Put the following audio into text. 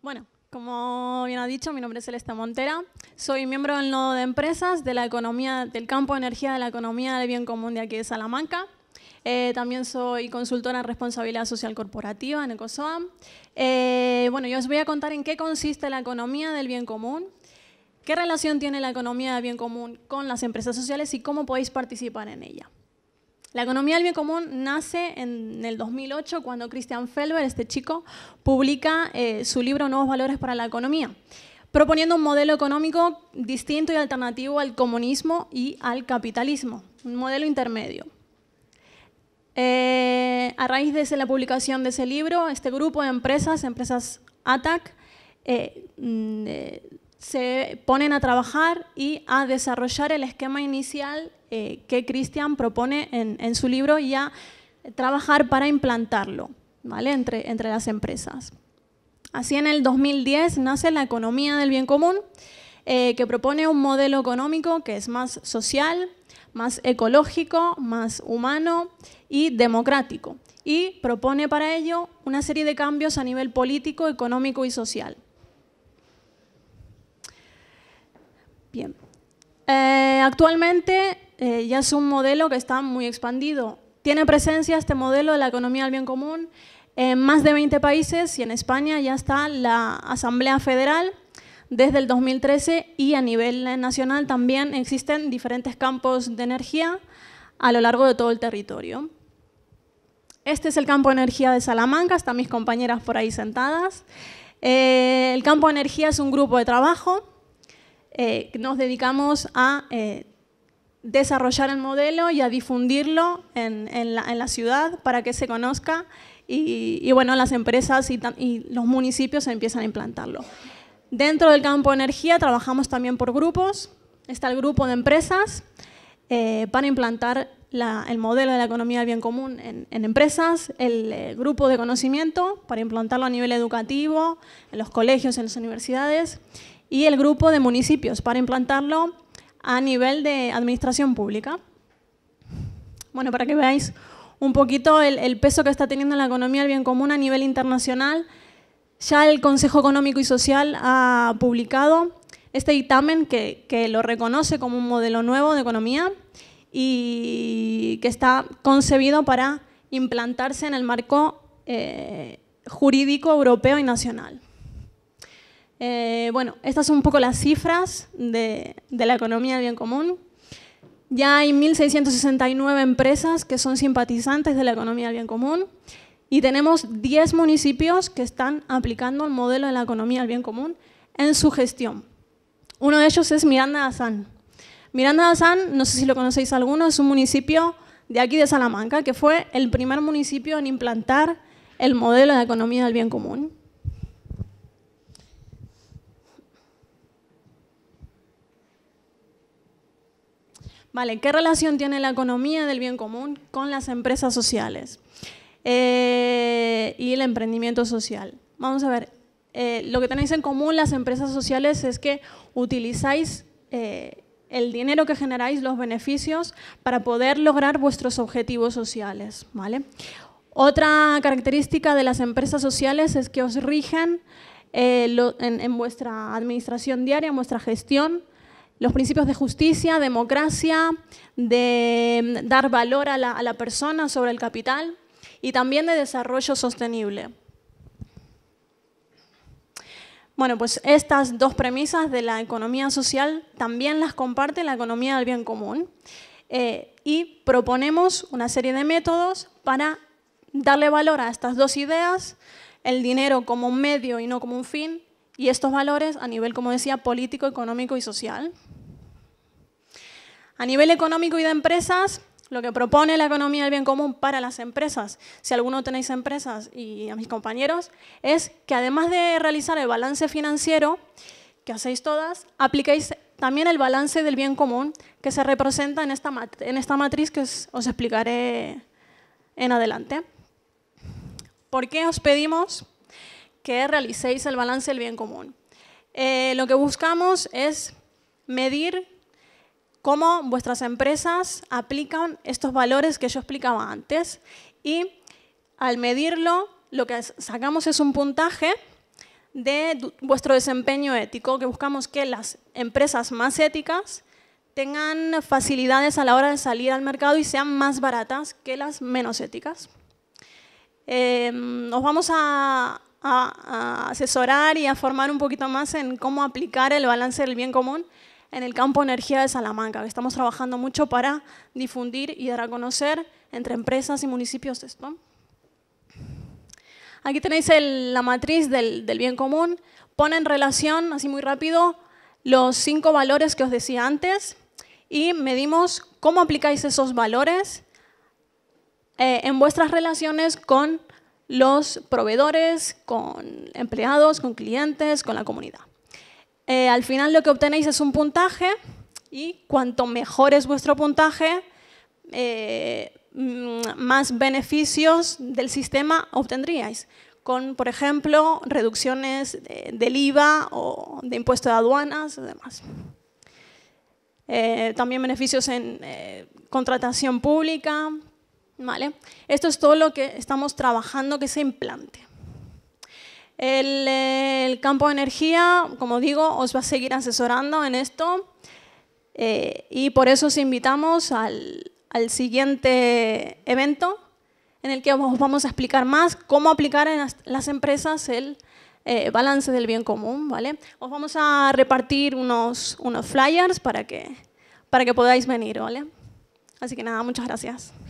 Bueno, como bien ha dicho, mi nombre es Celeste Montera. Soy miembro del Nodo de Empresas de la economía, del campo de energía de la economía del bien común de aquí de Salamanca. Eh, también soy consultora en responsabilidad social corporativa en Ecosoam. Eh, bueno, yo os voy a contar en qué consiste la economía del bien común, qué relación tiene la economía del bien común con las empresas sociales y cómo podéis participar en ella. La economía del bien común nace en el 2008 cuando Christian Felber, este chico, publica eh, su libro Nuevos Valores para la Economía, proponiendo un modelo económico distinto y alternativo al comunismo y al capitalismo, un modelo intermedio. Eh, a raíz de la publicación de ese libro, este grupo de empresas, empresas ATAC, eh, mm, se ponen a trabajar y a desarrollar el esquema inicial eh, que Christian propone en, su libro y a trabajar para implantarlo entre, las empresas. Así en el 2010 nace la economía del bien común, eh, que propone un modelo económico que es más social, más ecológico, más humano y democrático. Y propone para ello una serie de cambios a nivel político, económico y social. Eh, actualmente eh, ya es un modelo que está muy expandido. Tiene presencia este modelo de la economía del bien común en más de 20 países y en España ya está la Asamblea Federal desde el 2013 y a nivel nacional también existen diferentes campos de energía a lo largo de todo el territorio. Este es el campo de energía de Salamanca, están mis compañeras por ahí sentadas. Eh, el campo de energía es un grupo de trabajo eh, nos dedicamos a eh, desarrollar el modelo y a difundirlo en, la, ciudad para que se conozca y, bueno, las empresas y, los municipios empiezan a implantarlo. Dentro del campo de energía trabajamos también por grupos. Está el grupo de empresas eh, para implantar el modelo de la economía del bien común en, empresas, el grupo de conocimiento para implantarlo a nivel educativo, en los colegios, en las universidades, y el grupo de municipios para implantarlo a nivel de administración pública. Bueno, para que veáis un poquito el, peso que está teniendo la economía del bien común a nivel internacional, ya el Consejo Económico y Social ha publicado este dictamen que, lo reconoce como un modelo nuevo de economía y que está concebido para implantarse en el marco eh, jurídico europeo y nacional. Eh, bueno, estas son un poco las cifras de, la economía del bien común. Ya hay 1.669 empresas que son simpatizantes de la economía del bien común y tenemos 10 municipios que están aplicando el modelo de la economía del bien común en su gestión. Uno de ellos es Miranda de Azán. Miranda de Azán, no sé si lo conocéis alguno, es un municipio de aquí de Salamanca que fue el primer municipio en implantar el modelo de economía del bien común. Vale, ¿qué relación tiene la economía del bien común con las empresas sociales eh, y el emprendimiento social? Vamos a ver, eh, lo que tenéis en común las empresas sociales es que utilizáis eh, el dinero que generáis, los beneficios, para poder lograr vuestros objetivos sociales. ¿vale? Otra característica de las empresas sociales es que os rigen en, en, vuestra administración diaria, en vuestra gestión, los principios de justicia, democracia, de mm, dar valor a la, persona sobre el capital y también de desarrollo sostenible. Bueno, pues estas dos premisas de la economía social también las comparte la economía del bien común eh, y proponemos una serie de métodos para darle valor a estas dos ideas, el dinero como un medio y no como un fin, y estos valores a nivel, como decía, político, económico y social. A nivel económico y de empresas, lo que propone la economía del bien común para las empresas, si alguno tenéis empresas y a mis compañeros, es que además de realizar el balance financiero, que hacéis todas, apliquéis también el balance del bien común que se representa en esta, en esta matriz que os, explicaré en adelante. ¿Por qué os pedimos que realicéis el balance del bien común? Eh, lo que buscamos es medir cómo vuestras empresas aplican estos valores que yo explicaba antes y al medirlo lo que sacamos es un puntaje de vuestro desempeño ético, que buscamos que las empresas más éticas tengan facilidades a la hora de salir al mercado y sean más baratas que las menos éticas. Em, nos vamos a asesorar y a formar un poquito más en cómo aplicar el balance del bien común en el campo energía de Salamanca, que estamos trabajando mucho para difundir y dar a conocer entre empresas y municipios esto. Aquí tenéis la matriz del, bien común. Pone en relación, así muy rápido, los cinco valores que os decía antes y medimos cómo aplicáis esos valores eh, en vuestras relaciones con los proveedores, con empleados, con clientes, con la comunidad. Eh, al final lo que obtenéis es un puntaje y cuanto mejor es vuestro puntaje, eh, mm, más beneficios del sistema obtendríais, con, por ejemplo, reducciones del IVA o de impuesto de aduanas además. Eh, también beneficios en contratación pública. ¿vale? Esto es todo lo que estamos trabajando que se implante. El, campo de energía, como digo, os va a seguir asesorando en esto eh, y por eso os invitamos al, siguiente evento en el que os vamos a explicar más cómo aplicar en las, empresas el eh, balance del bien común. ¿vale? Os vamos a repartir unos, unos flyers para que, para que podáis venir. ¿vale? Así que nada, muchas gracias.